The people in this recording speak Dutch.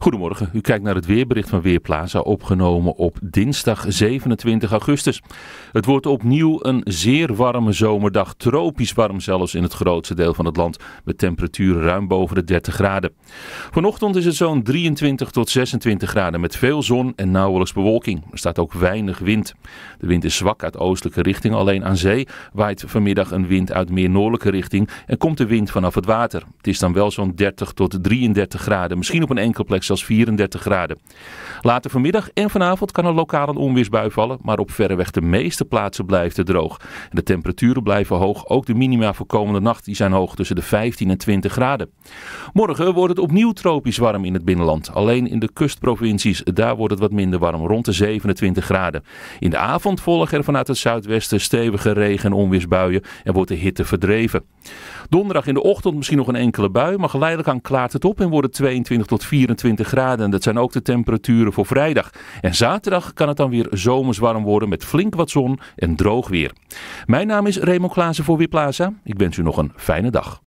Goedemorgen, u kijkt naar het weerbericht van Weerplaza, opgenomen op dinsdag 27 augustus. Het wordt opnieuw een zeer warme zomerdag, tropisch warm zelfs in het grootste deel van het land, met temperaturen ruim boven de 30 graden. Vanochtend is het zo'n 23 tot 26 graden met veel zon en nauwelijks bewolking. Er staat ook weinig wind. De wind is zwak uit oostelijke richting, alleen aan zee waait vanmiddag een wind uit meer noordelijke richting en komt de wind vanaf het water. Het is dan wel zo'n 30 tot 33 graden, misschien op een enkel plek als 34 graden. Later vanmiddag en vanavond kan er lokaal een onweersbui vallen, maar op verreweg de meeste plaatsen blijft het droog. De temperaturen blijven hoog, ook de minima voor komende nacht die zijn hoog tussen de 15 en 20 graden. Morgen wordt het opnieuw tropisch warm in het binnenland. Alleen in de kustprovincies, daar wordt het wat minder warm, rond de 27 graden. In de avond volgen er vanuit het zuidwesten stevige regen- en onweersbuien en wordt de hitte verdreven. Donderdag in de ochtend misschien nog een enkele bui, maar geleidelijk aan klaart het op en worden 22 tot 24 20 graden. Dat zijn ook de temperaturen voor vrijdag. En zaterdag kan het dan weer zomers warm worden met flink wat zon en droog weer. Mijn naam is Remo Klaassen voor Weerplaza. Ik wens u nog een fijne dag.